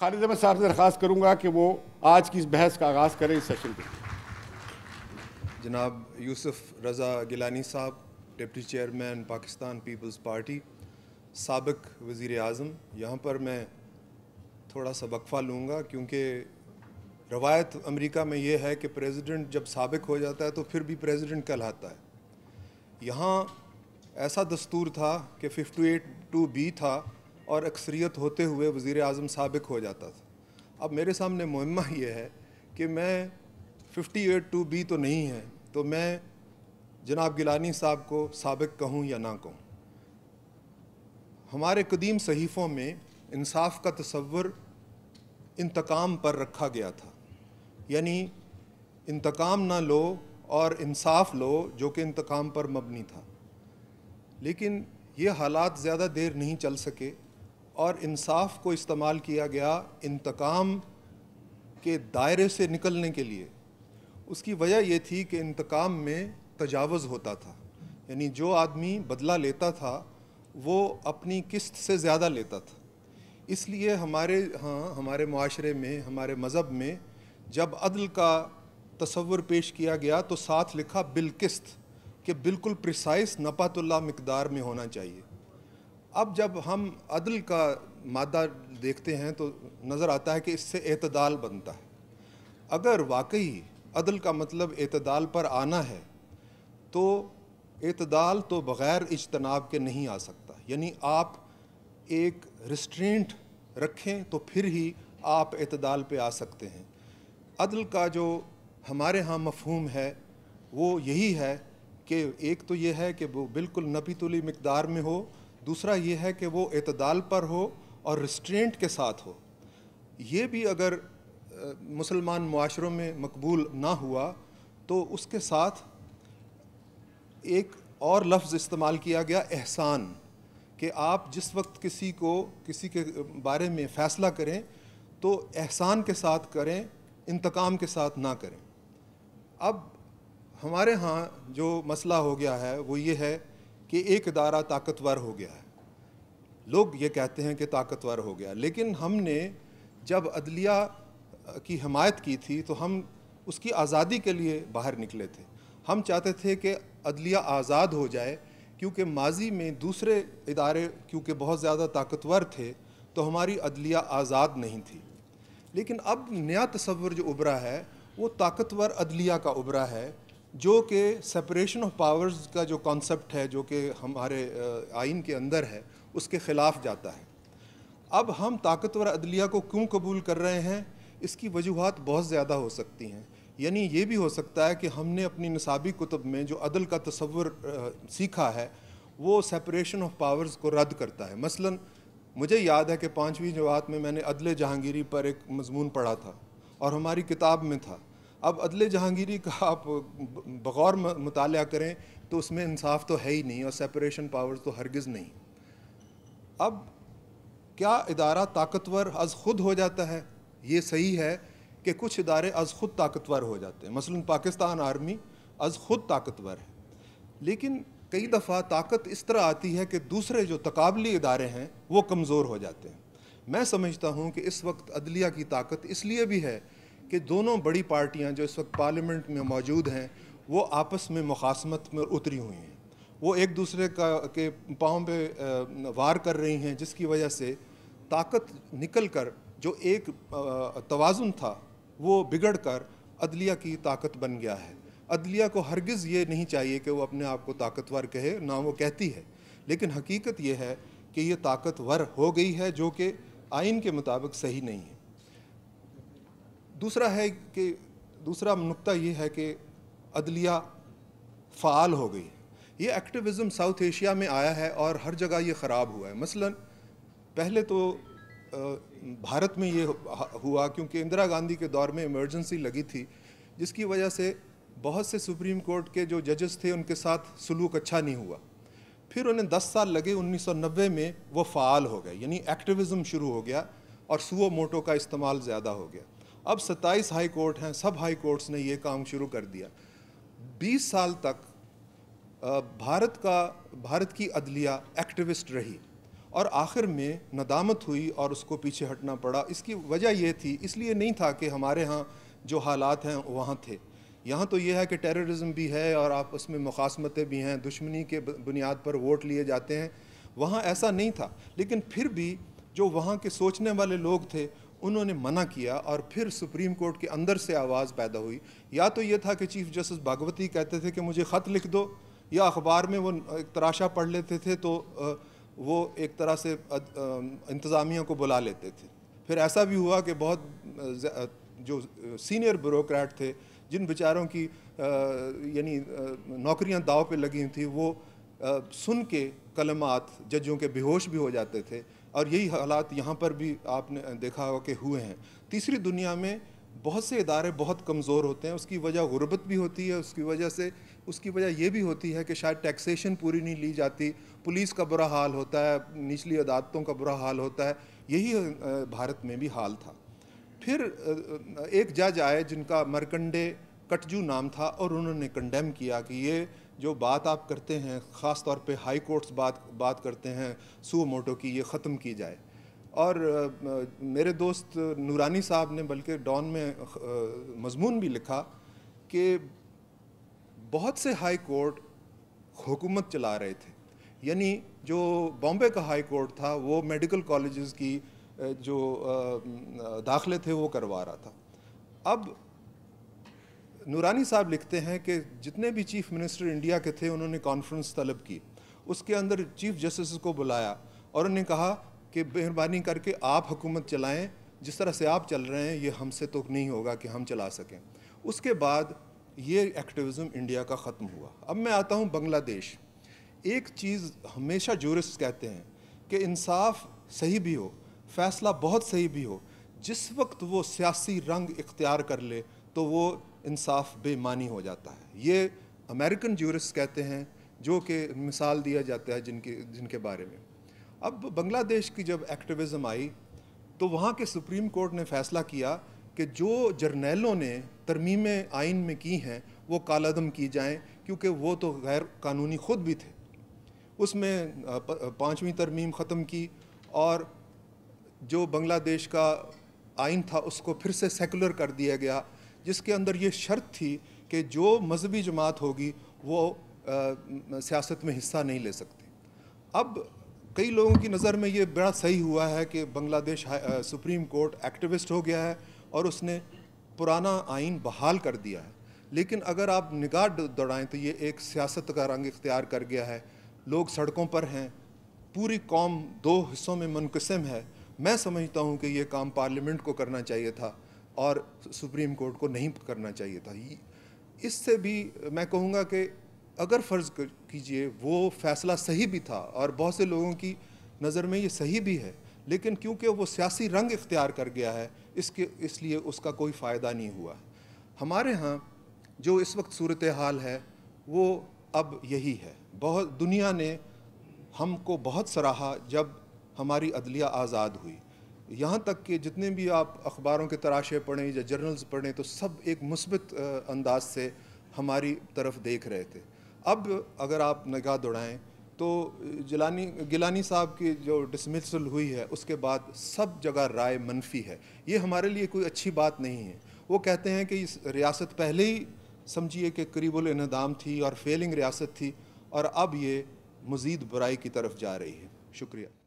खालिद अहमद साहब से दरख्वास्त करूँगा कि वो आज की इस बहस का आगाज़ करें इस सेशन पर जनाब यूसुफ रज़ा गिलानी साहब डिप्टी चेयरमैन पाकिस्तान पीपल्स पार्टी सबक वज़ी अजम यहाँ पर मैं थोड़ा सा वक्फ़ा लूँगा क्योंकि रवायत अमेरिका में ये है कि प्रेसिडेंट जब सबक हो जाता है तो फिर भी प्रेसिडेंट कहलाता है यहाँ ऐसा दस्तूर था कि फिफ्टी एट टू बी था और अक्सरियत होते हुए वज़ी अजम सबक हो जाता था अब मेरे सामने मुहमा ये है कि मैं फिफ्टी एट टू बी तो नहीं है तो मैं जनाब गिलानी साहब को सबक कहूँ या ना कहूँ हमारे कदीम सहीफ़ों में इंसाफ का तस्वर इंतकाम पर रखा गया था यानी इंतकाम ना लो और इंसाफ लो जो कि इंतकाम पर मबनी था लेकिन ये हालात ज़्यादा देर नहीं चल सके और इंसाफ को इस्तेमाल किया गया इंतकाम के दायरे से निकलने के लिए उसकी वजह ये थी कि इंतकाम में तजावज़ होता था यानी जो आदमी बदला लेता था वो अपनी किस्त से ज़्यादा लेता था इसलिए हमारे हाँ हमारे माशरे में हमारे मज़हब में जब अदल का तस्वुर पेश किया गया तो साथ लिखा किस्त कि बिल्कुल प्रिसाइस नपातुल्ला मकदार में होना चाहिए अब जब हम अदल का मादा देखते हैं तो नज़र आता है कि इससे अतदाल बनता है अगर वाकई अदल का मतलब अतदाल पर आना है तो अतदाल तो बग़ैर इजतनाब के नहीं आ सकता यानी आप एक रिस्ट्रेंट रखें तो फिर ही आप अतदाल पे आ सकते हैं अदल का जो हमारे यहाँ मफहम है वो यही है कि एक तो ये है कि वो बिल्कुल नपीतुली मकदार में हो दूसरा ये है कि वो अतदाल पर हो और रिस्ट्रेंट के साथ हो ये भी अगर मुसलमान माशरों में मकबूल ना हुआ तो उसके साथ एक और लफ्ज़ इस्तेमाल किया गया एहसान कि आप जिस वक्त किसी को किसी के बारे में फ़ैसला करें तो एहसान के साथ करें इंतकाम के साथ ना करें अब हमारे यहाँ जो मसला हो गया है वो ये है कि एक अदारा ताकतवर हो गया है लोग ये कहते हैं कि ताकतवर हो गया लेकिन हमने जब अदलिया की हमायत की थी तो हम उसकी आज़ादी के लिए बाहर निकले थे हम चाहते थे कि अदलिया आज़ाद हो जाए क्योंकि माजी में दूसरे इदारे क्योंकि बहुत ज़्यादा ताकतवर थे तो हमारी अदलिया आज़ाद नहीं थी लेकिन अब नया तस्वर जो उभरा है वो ताकतवर अदलिया का उभरा है जो कि सेपरेशन ऑफ पावर्स का जो कॉन्सेप्ट है जो कि हमारे आइन के अंदर है उसके ख़िलाफ़ जाता है अब हम ताकतवर अदलिया को क्यों कबूल कर रहे हैं इसकी वजूहत बहुत ज़्यादा हो सकती हैं यानी ये भी हो सकता है कि हमने अपनी नसाबी कुतब में जो अदल का तस्वर सीखा है वो सेपरेशन ऑफ पावर्स को रद्द करता है मसलन मुझे याद है कि पाँचवीं जवाब में मैंने अदल जहांगीरी पर एक मजमून पढ़ा था और हमारी किताब में था अब अदले जहांगीरी का आप बगौर मुताल करें तो उसमें इंसाफ तो है ही नहीं और सेपरेशन पावर्स तो हरगज़ नहीं अब क्या इदारा ताकतवर अज़ ख़ुद हो जाता है ये सही है कि कुछ इदारे अज़ ख़ुद ताकतवर हो जाते हैं मसलन पाकिस्तान आर्मी अज़ ख़ुद ताकतवर है लेकिन कई दफ़ा ताकत इस तरह आती है कि दूसरे जो तकबली इदारे हैं वो कमज़ोर हो जाते हैं मैं समझता हूँ कि इस वक्त अदलिया की ताकत इसलिए भी है कि दोनों बड़ी पार्टियां जो इस वक्त पार्लियामेंट में मौजूद हैं वो आपस में मुखासमत में उतरी हुई हैं वो एक दूसरे का के पाँव पे वार कर रही हैं जिसकी वजह से ताकत निकल कर जो एक तोज़ुन था वो बिगड़ कर अदलिया की ताकत बन गया है अदलिया को हरगिज़ ये नहीं चाहिए कि वो अपने आप को ताकतवर कहे ना वो कहती है लेकिन हकीकत यह है कि ये ताकतवर हो गई है जो कि आइन के मुताबिक सही नहीं है दूसरा है कि दूसरा नुकता ये है कि अदलिया फ़ाल हो गई ये एक्टिविज़म साउथ एशिया में आया है और हर जगह ये ख़राब हुआ है मसलन पहले तो भारत में ये हुआ क्योंकि इंदिरा गांधी के दौर में इमरजेंसी लगी थी जिसकी वजह से बहुत से सुप्रीम कोर्ट के जो जजेस थे उनके साथ सलूक अच्छा नहीं हुआ फिर उन्हें 10 साल लगे 1990 में वो फ़ाल हो गए यानी एक्टिविज़म शुरू हो गया और सुओ मोटो का इस्तेमाल ज़्यादा हो गया अब सत्ताईस हाई कोर्ट हैं सब हाई कोर्ट्स ने ये काम शुरू कर दिया 20 साल तक भारत का भारत की अदलिया एक्टिविस्ट रही और आखिर में नदामत हुई और उसको पीछे हटना पड़ा इसकी वजह यह थी इसलिए नहीं था कि हमारे यहाँ जो हालात हैं वहाँ थे यहाँ तो ये है कि टेररिज्म भी है और आप उसमें मुखासमतें भी हैं दुश्मनी के बुनियाद पर वोट लिए जाते हैं वहाँ ऐसा नहीं था लेकिन फिर भी जो वहाँ के सोचने वाले लोग थे उन्होंने मना किया और फिर सुप्रीम कोर्ट के अंदर से आवाज़ पैदा हुई या तो ये था कि चीफ जस्टिस भागवती कहते थे कि मुझे ख़त लिख दो या अखबार में वो एक तराशा पढ़ लेते थे तो वो एक तरह से इंतज़ामिया को बुला लेते थे फिर ऐसा भी हुआ कि बहुत जो सीनियर ब्यूरोक्रेट थे जिन बेचारों की यानी नौकरियां दाव पे लगी थी वो सुन के कलमात जजों के बेहोश भी हो जाते थे और यही हालात यहाँ पर भी आपने देखा होगा कि हुए हैं तीसरी दुनिया में बहुत से इदारे बहुत कमज़ोर होते हैं उसकी वजह गुरबत भी होती है उसकी वजह से उसकी वजह यह भी होती है कि शायद टैक्सेशन पूरी नहीं ली जाती पुलिस का बुरा हाल होता है निचली अदालतों का बुरा हाल होता है यही भारत में भी हाल था फिर एक जज आए जिनका मरकंडे कटजू नाम था और उन्होंने कंडेम किया कि ये जो बात आप करते हैं ख़ास तौर पे हाई कोर्ट्स बात बात करते हैं सू मोटो की ये ख़त्म की जाए और मेरे दोस्त नूरानी साहब ने बल्कि डॉन में मजमून भी लिखा कि बहुत से हाई कोर्ट हुकूमत चला रहे थे यानी जो बॉम्बे का हाई कोर्ट था वो मेडिकल कॉलेजेस की जो दाखिले थे वो करवा रहा था अब नूरानी साहब लिखते हैं कि जितने भी चीफ मिनिस्टर इंडिया के थे उन्होंने कॉन्फ्रेंस तलब की उसके अंदर चीफ जस्टिस को बुलाया और उन्होंने कहा कि मेहरबानी करके आप हुकूमत चलाएं जिस तरह से आप चल रहे हैं ये हमसे तो नहीं होगा कि हम चला सकें उसके बाद ये एक्टिविज़म इंडिया का ख़त्म हुआ अब मैं आता हूँ बांग्लादेश एक चीज़ हमेशा जूरिस्ट कहते हैं कि इंसाफ सही भी हो फैसला बहुत सही भी हो जिस वक्त वो सियासी रंग इख्तियार कर ले तो वो इंसाफ बेमानी हो जाता है ये अमेरिकन जूरिस्ट कहते हैं जो कि मिसाल दिया जाता है जिनके जिनके बारे में अब बांग्लादेश की जब एक्टिविज़म आई तो वहाँ के सुप्रीम कोर्ट ने फैसला किया कि जो जर्नैलों ने तरमीम आइन में की हैं वो कालादम की जाएं क्योंकि वो तो गैर कानूनी ख़ुद भी थे उसमें पाँचवीं तरमीम ख़त्म की और जो बांग्लादेश का आइन था उसको फिर से सेकुलर कर दिया गया जिसके अंदर ये शर्त थी कि जो मजहबी जमात होगी वो सियासत में हिस्सा नहीं ले सकती अब कई लोगों की नज़र में ये बड़ा सही हुआ है कि बांग्लादेश सुप्रीम कोर्ट एक्टिविस्ट हो गया है और उसने पुराना आइन बहाल कर दिया है लेकिन अगर आप निगाह दौड़ाएं तो ये एक सियासत का रंग इख्तियार कर गया है लोग सड़कों पर हैं पूरी कौम दो हिस्सों में मुनकसम है मैं समझता हूँ कि ये काम पार्लियामेंट को करना चाहिए था और सुप्रीम कोर्ट को नहीं करना चाहिए था इससे भी मैं कहूँगा कि अगर फ़र्ज़ कीजिए वो फैसला सही भी था और बहुत से लोगों की नज़र में ये सही भी है लेकिन क्योंकि वो सियासी रंग इख्तियार कर गया है इसके इसलिए उसका कोई फ़ायदा नहीं हुआ हमारे यहाँ जो इस वक्त सूरत हाल है वो अब यही है बहुत दुनिया ने हमको बहुत सराहा जब हमारी अदलिया आज़ाद हुई यहाँ तक कि जितने भी आप अखबारों के तराशे पढ़ें या जर्नल्स पढ़ें तो सब एक मुस्बित अंदाज से हमारी तरफ देख रहे थे अब अगर आप नगाह दौड़ाएँ तो जिलानी गिलानी साहब की जो डिसमिसल हुई है उसके बाद सब जगह राय मनफी है ये हमारे लिए कोई अच्छी बात नहीं है वो कहते हैं कि इस रियासत पहले ही समझिए कि करीबुल इनदाम थी और फेलिंग रियासत थी और अब ये मज़ीद बुराई की तरफ जा रही है शुक्रिया